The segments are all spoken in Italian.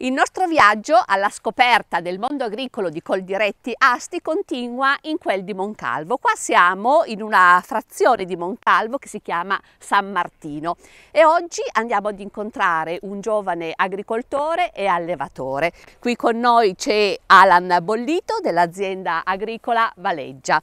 Il nostro viaggio alla scoperta del mondo agricolo di Coldiretti Asti continua in quel di Moncalvo. Qua siamo in una frazione di Moncalvo che si chiama San Martino e oggi andiamo ad incontrare un giovane agricoltore e allevatore. Qui con noi c'è Alan Bollito dell'azienda agricola Valeggia.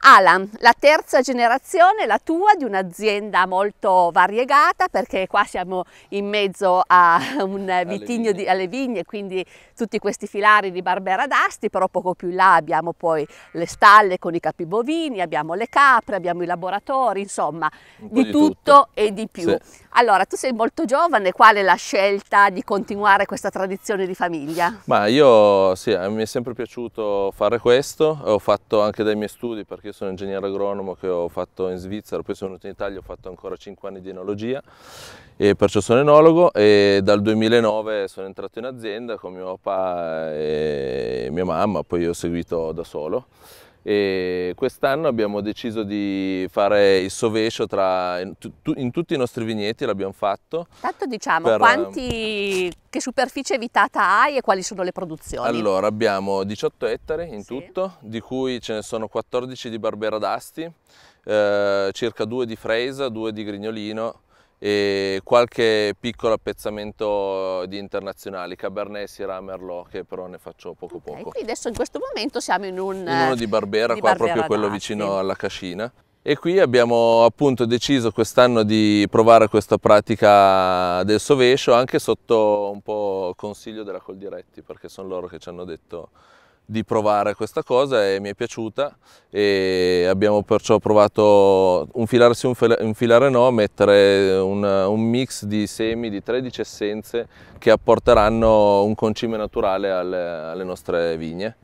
Alan, la terza generazione, la tua, di un'azienda molto variegata perché qua siamo in mezzo a un vitigno alle vigne. Di, alle vigne, quindi tutti questi filari di Barbera d'Asti, però poco più in là abbiamo poi le stalle con i capibovini, abbiamo le capre, abbiamo i laboratori, insomma di, di tutto, tutto, e di più. Sì. Allora, tu sei molto giovane, qual è la scelta di continuare questa tradizione di famiglia? Ma io sì, mi è sempre piaciuto fare questo, ho fatto anche dai miei studi perché che io sono ingegnere agronomo che ho fatto in Svizzera, poi sono venuto in Italia, ho fatto ancora 5 anni di enologia e perciò sono enologo e dal 2009 sono entrato in azienda con mio papà e mia mamma, poi ho seguito da solo e quest'anno abbiamo deciso di fare il sovescio tra, in, tu, in tutti i nostri vigneti l'abbiamo fatto. Tanto diciamo per, quanti, che superficie evitata hai e quali sono le produzioni? Allora abbiamo 18 ettari in sì. tutto, di cui ce ne sono 14 di Barbera d'Asti, eh, circa 2 di Freisa, 2 di Grignolino, e qualche piccolo appezzamento di internazionali, Cabernet, Syrah, Merlot, che però ne faccio poco okay, poco. Qui adesso in questo momento siamo in un... In uno di Barbera, di qua Barbera proprio quello vicino alla cascina. E qui abbiamo appunto deciso quest'anno di provare questa pratica del sovescio anche sotto un po' consiglio della Coldiretti, perché sono loro che ci hanno detto di provare questa cosa e mi è piaciuta e abbiamo perciò provato un filare sì, un filare no, mettere un, un mix di semi di 13 essenze che apporteranno un concime naturale alle, alle nostre vigne.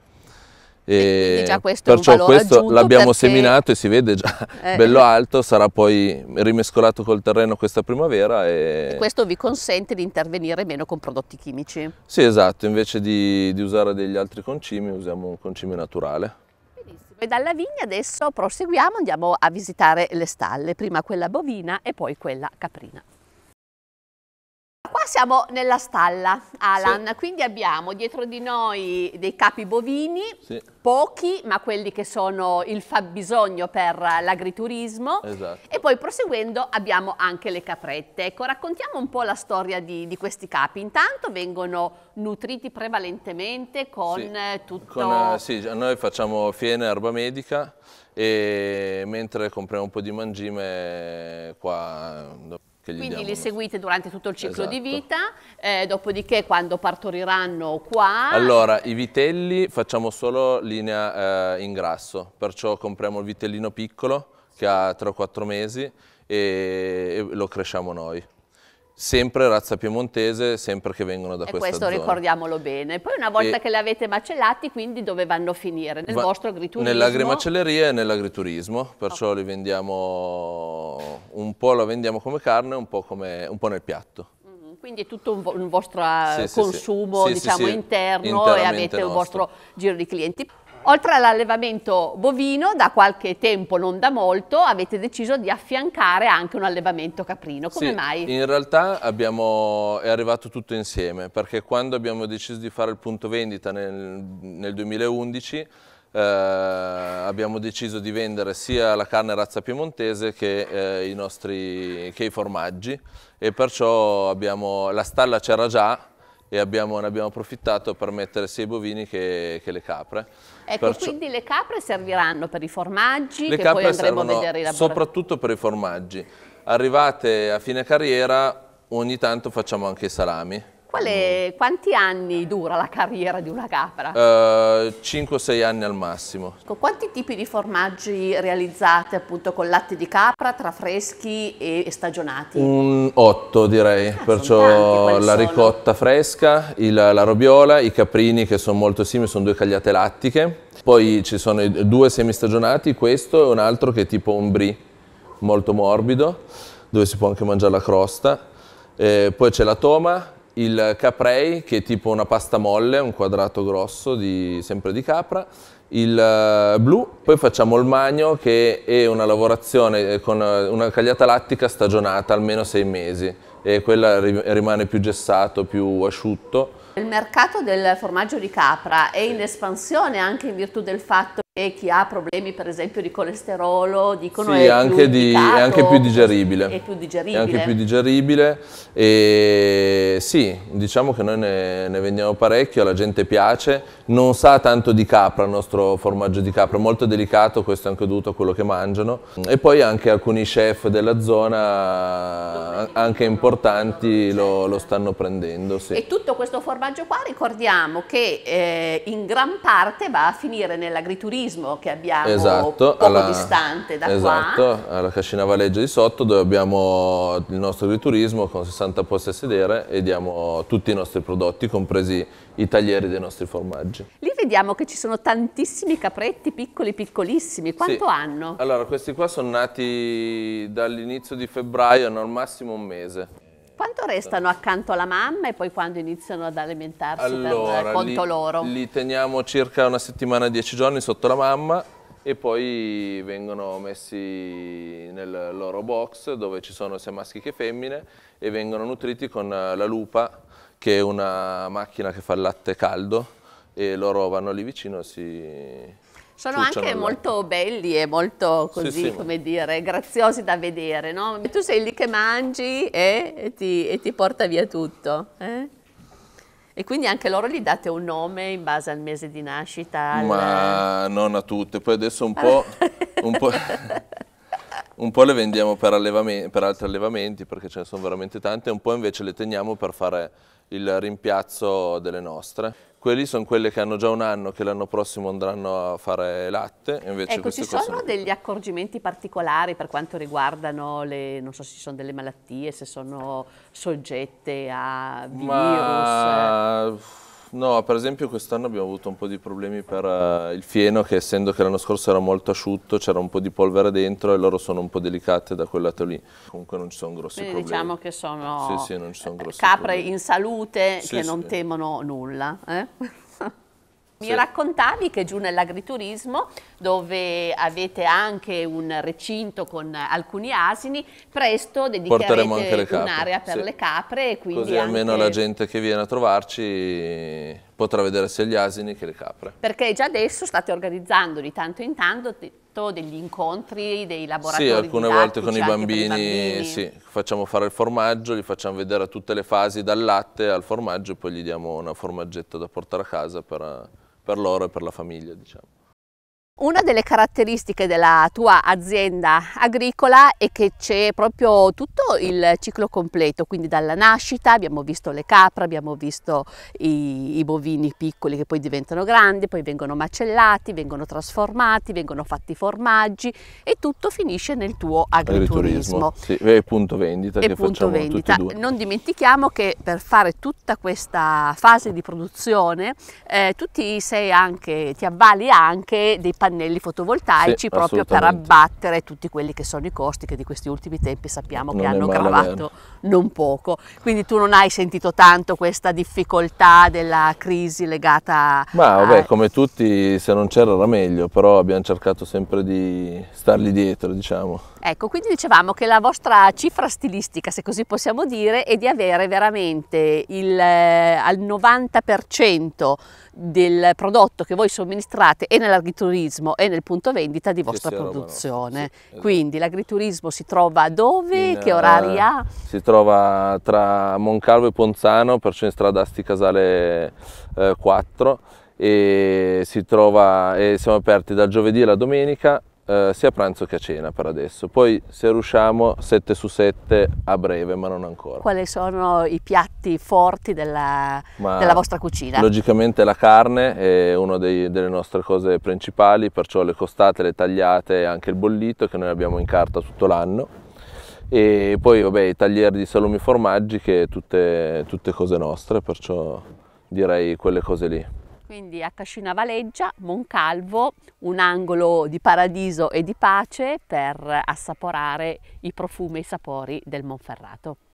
E già questo perciò questo l'abbiamo perché... seminato e si vede già eh. bello alto, sarà poi rimescolato col terreno questa primavera. E... e... questo vi consente di intervenire meno con prodotti chimici? Sì esatto, invece di, di usare degli altri concimi usiamo un concime naturale. Benissimo, e dalla vigna adesso proseguiamo, andiamo a visitare le stalle, prima quella bovina e poi quella caprina qua siamo nella stalla, Alan, sì. quindi abbiamo dietro di noi dei capi bovini, sì. pochi, ma quelli che sono il fabbisogno per l'agriturismo. Esatto. E poi proseguendo abbiamo anche le caprette. Ecco, raccontiamo un po' la storia di, di questi capi. Intanto vengono nutriti prevalentemente con sì. Eh, tutto... Con, eh, sì, noi facciamo fiene, erba medica, e mentre compriamo un po' di mangime qua eh, quindi diamo. li seguite durante tutto il ciclo esatto. di vita, eh, dopodiché quando partoriranno qua... Allora, i vitelli facciamo solo linea eh, in grasso, perciò compriamo il vitellino piccolo che ha 3-4 mesi e, e lo cresciamo noi sempre razza piemontese, sempre che vengono da e questa questo zona. ricordiamolo bene. Poi una volta e che li avete macellati, quindi dove vanno a finire? Nel va vostro agriturismo? Nell'agrimacelleria e nell'agriturismo, perciò okay. li vendiamo, un po' la vendiamo come carne, un po, come, un po nel piatto. Mm, quindi è tutto un, vo un vostro ah, sì, consumo sì, sì. Diciamo, interno e avete nostro. il vostro giro di clienti. Oltre all'allevamento bovino, da qualche tempo, non da molto, avete deciso di affiancare anche un allevamento caprino. Come sì, mai? In realtà abbiamo, è arrivato tutto insieme, perché quando abbiamo deciso di fare il punto vendita nel, nel 2011, eh, abbiamo deciso di vendere sia la carne razza piemontese che, eh, i, nostri, che i formaggi e perciò abbiamo, la stalla c'era già e abbiamo, ne abbiamo approfittato per mettere sia i bovini che, che le capre. Ecco, Perciò... quindi le capre serviranno per i formaggi le che poi andremo a vedere i soprattutto per i formaggi. Arrivate a fine carriera ogni tanto facciamo anche i salami quale, mm. quanti anni dura la carriera di una capra? Uh, eh, 5-6 anni al massimo. Quanti tipi di formaggi realizzate appunto con latte di capra tra freschi e stagionati? Un 8 direi, ah, perciò tanti, la sono? ricotta fresca, il, la robiola, i caprini che sono molto simili, sono due cagliate lattiche, poi ci sono due semistagionati, questo e un altro che è tipo un brie, molto morbido, dove si può anche mangiare la crosta. E eh, poi c'è la toma, il caprei che è tipo una pasta molle, un quadrato grosso di, sempre di capra, il eh, blu, poi facciamo il magno che è una lavorazione eh, con eh, una cagliata lattica stagionata almeno sei mesi e quella rimane più gessato, più asciutto il mercato del formaggio di capra è in espansione anche in virtù del fatto che chi ha problemi per esempio di colesterolo dicono sì, è, anche più di, è anche più digeribile. È più digeribile. È anche più digeribile e sì, diciamo che noi ne, ne vendiamo parecchio, la gente piace, non sa tanto di capra il nostro formaggio di capra, è molto delicato, questo è anche dovuto a quello che mangiano e poi anche alcuni chef della zona anche importanti lo, lo stanno prendendo. Sì. E tutto questo formaggio formaggio qua ricordiamo che eh, in gran parte va a finire nell'agriturismo che abbiamo esatto, poco alla, distante da esatto, qua. Esatto, alla Cascina Valeggio di sotto dove abbiamo il nostro agriturismo con 60 posti a sedere e diamo tutti i nostri prodotti, compresi i taglieri dei nostri formaggi. Lì vediamo che ci sono tantissimi capretti piccoli piccolissimi, quanto sì. hanno? Allora questi qua sono nati dall'inizio di febbraio, hanno al massimo un mese. Quanto restano accanto alla mamma e poi quando iniziano ad alimentarsi allora, per conto li, loro? Li teniamo circa una settimana, dieci giorni sotto la mamma e poi vengono messi nel loro box dove ci sono sia maschi che femmine e vengono nutriti con la lupa che è una macchina che fa il latte caldo e loro vanno lì vicino e si sono Cucciano anche molto belli e molto così, sì, sì. come dire, graziosi da vedere, no? Tu sei lì che mangi eh? e, ti, e, ti, porta via tutto. Eh? E quindi anche loro gli date un nome in base al mese di nascita? Al... Ma non a tutte, poi adesso un po'... un po un po' le vendiamo per, per, altri allevamenti perché ce ne sono veramente tante, un po' invece le teniamo per fare il rimpiazzo delle nostre. Quelli sono quelle che hanno già un anno, che l'anno prossimo andranno a fare latte. ecco, ci sono cose... degli accorgimenti particolari per quanto riguardano le, non so se ci sono delle malattie, se sono soggette a virus? Ma No, per esempio quest'anno abbiamo avuto un po' di problemi per uh, il fieno che essendo che l'anno scorso era molto asciutto c'era un po' di polvere dentro e loro sono un po' delicate da quel lato lì. Comunque non ci sono grossi Quindi problemi. diciamo che sono, sì, sì, sono capre problemi. in salute sì, che non temono nulla. Eh? Mi sì. raccontavi che giù nell'agriturismo, dove avete anche un recinto con alcuni asini, presto dedicherete un'area per sì. le capre. Così almeno anche... la gente che viene a trovarci potrà vedere sia gli asini che le capre. Perché già adesso state organizzando di tanto in tanto degli incontri, dei laboratori Sì, alcune volte con i bambini, bambini. Sì, facciamo fare il formaggio, gli facciamo vedere tutte le fasi, dal latte al formaggio e poi gli diamo una formaggetta da portare a casa per per loro e per la famiglia. Diciamo. Una delle caratteristiche della tua azienda agricola è che c'è proprio tutto il ciclo completo, quindi dalla nascita abbiamo visto le capre, abbiamo visto i, i, bovini piccoli che poi diventano grandi, poi vengono macellati, vengono trasformati, vengono fatti formaggi e tutto finisce nel tuo agriturismo. Sì, e punto vendita e che punto vendita. Non dimentichiamo che per fare tutta questa fase di produzione eh, tu ti, anche, ti avvali anche dei pannelli fotovoltaici sì, proprio per abbattere tutti quelli che sono i costi che di questi ultimi tempi sappiamo non che hanno gravato non poco. Quindi tu non hai sentito tanto questa difficoltà della crisi legata Ma vabbè, a... come tutti se non c'era era meglio, però abbiamo cercato sempre di stargli dietro, diciamo. Ecco, quindi dicevamo che la vostra cifra stilistica, se così possiamo dire, è di avere veramente il, eh, al 90% del prodotto che voi somministrate e nell'agriturismo e nel punto vendita di vostra produzione. Sì, esatto. Quindi l'agriturismo si trova dove? In, che orari eh, ha? Si trova tra Moncalvo e Ponzano, perciò in strada Asti Casale eh, 4 e, trova, e siamo aperti dal giovedì alla domenica eh, sia a pranzo che a cena per adesso. Poi se riusciamo 7 su 7 a breve, ma non ancora. Quali sono i piatti forti della, della vostra cucina? Logicamente la carne è una dei, delle nostre cose principali, perciò le costate, le tagliate e anche il bollito che noi abbiamo in carta tutto l'anno e poi vabbè i taglieri di salumi e formaggi che tutte, tutte cose nostre perciò direi quelle cose lì quindi a Cascina Valeggia, Moncalvo, un angolo di paradiso e di pace per assaporare i profumi e i sapori del Monferrato.